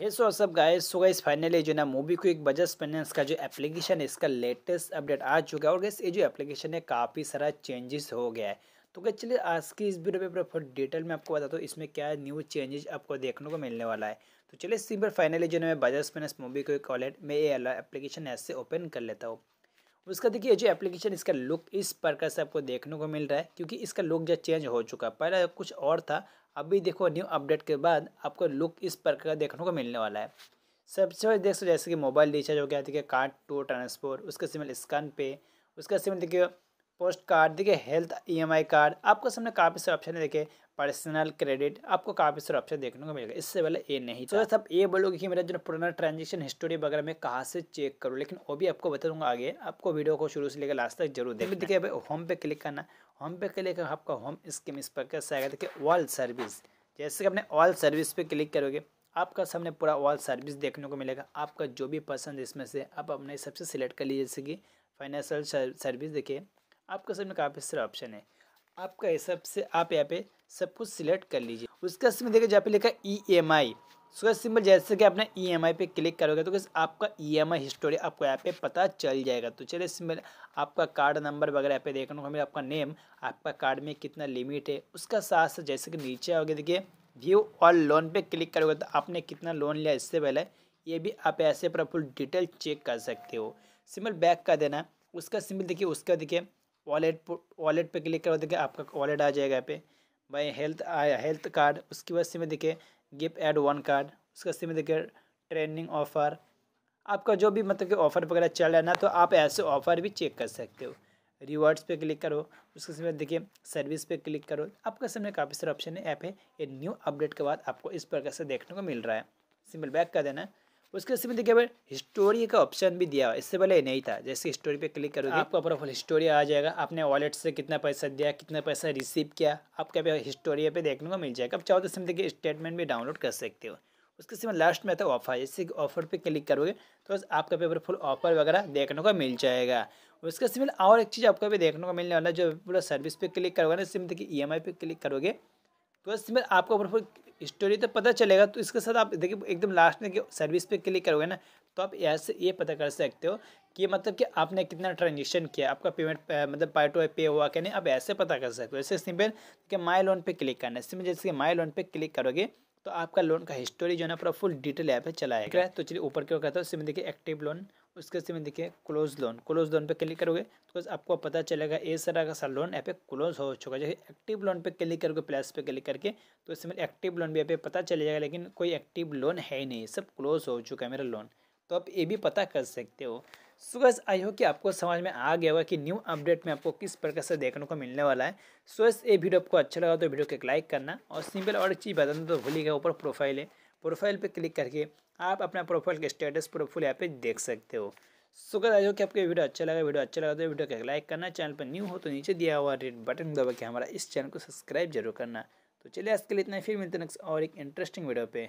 है सो सब guys so guys finally जो ना मूवी को एक बजाज फाइनेंस का जो एप्लीकेशन है इसका लेटेस्ट अपडेट आ चुका है और गैस ये जो एप्लीकेशन है काफ़ी सारा चेंजेस हो गया है तो क्या चलिए आज की इस वीडियो पर पूरा डिटेल में आपको बताता हूँ इसमें क्या न्यू चेंजेस आपको देखने को मिलने वाला है तो चलिए इसी पर फाइनली जो ना मैं बजाज फाइनेंस मूवी को एक वॉलेट में ये एप्लीकेशन ऐसे ओपन कर लेता हूँ उसका देखिए जो एप्लीकेशन इसका लुक इस प्रकार से आपको देखने को मिल रहा है क्योंकि इसका लुक जो चेंज हो चुका है पहले कुछ और था अभी देखो न्यू अपडेट के बाद आपको लुक इस प्रकार का देखने को मिलने वाला है सबसे पहले देख सकते जैसे कि मोबाइल रिचार्ज हो गया देखिए कार्ड टू ट्रांसपोर्ट उसका सिमल स्कैन पे उसका सिमल देखिए पोस्ट कार्ड देखिए हेल्थ ईएमआई कार्ड आपको सामने काफ़ी सारे ऑप्शन देखे पर्सनल क्रेडिट आपको काफ़ी सारे ऑप्शन देखने को मिलेगा इससे पहले ए नहीं तो सब ए बोलोगे कि मेरा जो पुराना ट्रांजेक्शन हिस्ट्री वगैरह मैं कहाँ से चेक करूँ लेकिन वो भी आपको बता दूंगा आगे आपको वीडियो को शुरू से लेकर लास्ट तक जरूर देखिए देखिए भाई होम पे क्लिक करना होम पे क्लिक करना आपका होम स्कीम इस पर कैसे आएगा देखिए ऑल सर्विस जैसे कि अपने ऑल सर्विस पे क्लिक करोगे आपका सामने पूरा ऑल सर्विस देखने को मिलेगा आपका जो भी पसंद इसमें से आप अपने सबसे सिलेक्ट कर लीजिए जैसे कि फाइनेंशियल सर्विस देखिए आपका सामने काफ़ी सारे ऑप्शन है आपका हिसाब से आप यहाँ पे सब कुछ सिलेक्ट कर लीजिए उसके बाद देखिए जहाँ पे लिखा ई एम आई उसका सिंबल जैसे कि आपने ई एम आई पर क्लिक करोगे तो आपका ई एम आई हिस्टोरी आपको यहाँ पे पता चल जाएगा तो चलिए सिंबल आपका कार्ड नंबर वगैरह यहाँ पे देखने को आपका नेम आपका कार्ड में कितना लिमिट है उसका साथ साथ जैसे कि नीचे आओगे देखिए व्यू और लोन पे क्लिक करोगे तो आपने कितना लोन लिया इससे पहले ये भी आप ऐसे पर फुल डिटेल चेक कर सकते हो सिंबल बैक का देना उसका सिंबल देखिए उसका देखिए वॉलेट वॉलेट पे क्लिक करो देखिए आपका वॉलेट आ जाएगा पे भाई हेल्थ आया हेल्थ कार्ड उसकी वजह से में देखिए गिफ्ट एड वन कार्ड उसके वजह से में देखिए ट्रेनिंग ऑफ़र आपका जो भी मतलब कि ऑफ़र वगैरह चल रहा है ना तो आप ऐसे ऑफ़र भी चेक कर सकते हो रिवार्ड्स पे क्लिक करो उसके समय देखिए सर्विस पे क्लिक करो आपका सामने काफ़ी सारे ऑप्शन है ऐप है ये न्यू अपडेट के बाद आपको इस प्रकार से देखने को मिल रहा है सिंपल बैक कर देना उसके इसमें देखिए भाई हिस्टोरी का ऑप्शन भी दिया हुआ इससे पहले नहीं था जैसे हिस्टोरी पे क्लिक करोगे आपका पूरा फुल हिस्टोरी आ जाएगा आपने वॉलेट से कितना पैसा दिया कितना पैसा रिसीव किया आपका भी हिस्टोरी पे देखने को मिल जाएगा आप चाहो तो इसमें देखिए स्टेटमेंट भी डाउनलोड कर सकते हो उसके सिवा लास्ट मतलब में आता है ऑफर जैसे कि ऑफर पर क्लिक करोगे तो आपका पेपर फुल ऑफर वगैरह देखने को मिल जाएगा उसके सिमिल मतलब और एक चीज़ आपको भी देखने को मिलने वाला है जो पूरा सर्विस पे क्लिक करोगे ना सिम देखिए ई पर क्लिक करोगे तो सिमिल आपको फुल स्टोरी तो पता चलेगा तो इसके साथ आप देखिए एकदम लास्ट में सर्विस पे क्लिक करोगे ना तो आप यहाँ से ये पता कर सकते हो कि मतलब कि आपने कितना ट्रांजेक्शन किया आपका पेमेंट मतलब पाई टू पे हुआ कि नहीं आप ऐसे पता कर सकते हो ऐसे सिंपल कि माई लोन पे क्लिक करना है सिंपल जैसे कि माई लोन पे क्लिक करोगे तो आपका लोन का हिस्टोरी जो है ना पूरा फुल डिटेल ऐप पे चला तो चलिए ऊपर क्यों कहता हूँ सिम देखिए एक्टिव लोन उसके से में देखिए क्लोज लोन क्लोज लोन पे क्लिक करोगे तो आपको पता चलेगा सर का सर लोन यहाँ पे क्लोज हो चुका है जैसे एक्टिव लोन पे क्लिक करोगे प्लस पे क्लिक करके तो इसमें एक्टिव लोन भी यहाँ पे पता चले जाएगा लेकिन कोई एक्टिव लोन है ही नहीं सब क्लोज हो चुका है मेरा लोन तो आप ये भी पता कर सकते हो सो गैस आई हो कि आपको समझ में आ गया होगा कि न्यू अपडेट में आपको किस प्रकार से देखने को मिलने वाला है सो ये वीडियो आपको अच्छा लगा तो वीडियो को एक लाइक करना और सिंपल और चीज़ बताना तो भूलिएगा ऊपर प्रोफाइल है प्रोफाइल पे क्लिक करके आप अपना प्रोफाइल का स्टेटस प्रोफाइल यहाँ पे देख सकते हो सो कद आज कि आपको वीडियो अच्छा लगा वीडियो अच्छा लगा तो वीडियो का लाइक करना चैनल पर न्यू हो तो नीचे दिया हुआ रेड बटन दबा के हमारा इस चैनल को सब्सक्राइब जरूर करना तो चलिए आज के लिए इतना फिर मिलते नेक्स्ट और एक इंटरेस्टिंग वीडियो पे